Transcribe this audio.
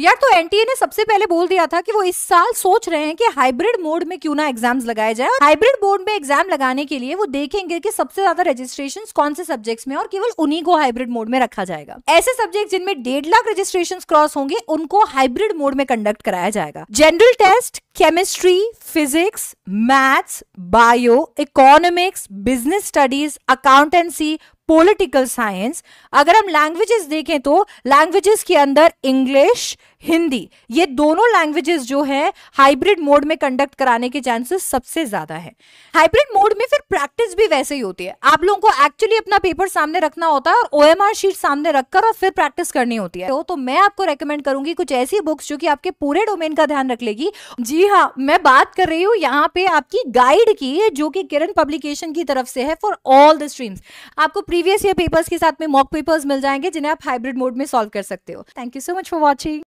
यार तो एनटीए ने सबसे पहले बोल दिया था कि वो इस साल सोच रहे हैं कि हाइब्रिड मोड में क्यों ना एग्जाम्स लगाए जाए और हाइब्रिड मोड में एग्जाम लगाने के लिए वो देखेंगे कि सबसे ज्यादा रजिस्ट्रेशन कौन से सब्जेक्ट्स में और केवल उन्हीं को हाइब्रिड मोड में रखा जाएगा ऐसे सब्जेक्ट जिनमें डेढ़ लाख रजिस्ट्रेशन क्रॉस होंगे उनको हाइब्रिड मोड में कंडक्ट कराया जाएगा general test chemistry physics maths bio economics business studies accountancy political science अगर हम लैंग्वेजेस देखें तो लैंग्वेजेस के अंदर इंग्लिश हिंदी ये दोनों लैंग्वेजेस जो है हाइब्रिड मोड में कंडक्ट कराने के चांसेस सबसे ज्यादा है हाइब्रिड मोड में फिर प्रैक्टिस भी वैसे ही होती है आप लोगों को एक्चुअली अपना पेपर सामने रखना होता है और आर शीट सामने रखकर और फिर प्रैक्टिस करनी होती है तो, तो मैं आपको रेकमेंड करूंगी कुछ ऐसी बुक्स जो कि आपके पूरे डोमेन का ध्यान रख लेगी जी हाँ मैं बात कर रही हूँ यहाँ पे आपकी गाइड की जो कि किरण पब्लिकेशन की तरफ से है फॉर ऑल द स्ट्रीम्स आपको प्री प्रीवियस ईयर पेपर्स के साथ में मॉक पेपर्स मिल जाएंगे जिन्हें आप हाइब्रिड मोड में सॉल्व कर सकते हो thank you so much for watching